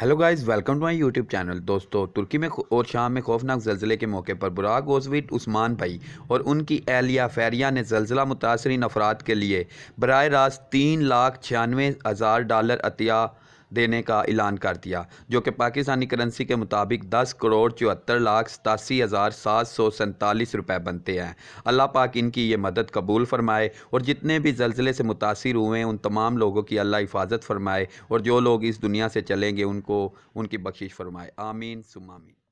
hello guys welcome to my YouTube channel दोस्तों तुर्की में और शाम में खौफनाक जलजिले के मौके पर बुरा गोजविट उस्मान भाई और उनकी एहलिया फैरिया ने जलजिला मुतासरी अफराद के लिए बर रास्त तीन लाख छियानवे हज़ार डॉलर अतिया देने का ऐलान कर दिया जो कि पाकिस्तानी करेंसी के मुताबिक दस करोड़ चौहत्तर लाख सतासी हज़ार सात सौ सैंतालीस रुपये बनते हैं अल्लाह पाक इनकी ये मदद कबूल फ़रमाए और जितने भी जलजिले से मुतासर हुए उन तमाम लोगों की अल्लाह हिफाजत फ़रमाए और जो लोग इस दुनिया से चलेंगे उनको उनकी बख्शिश फ़रमाए आमीन सुमामी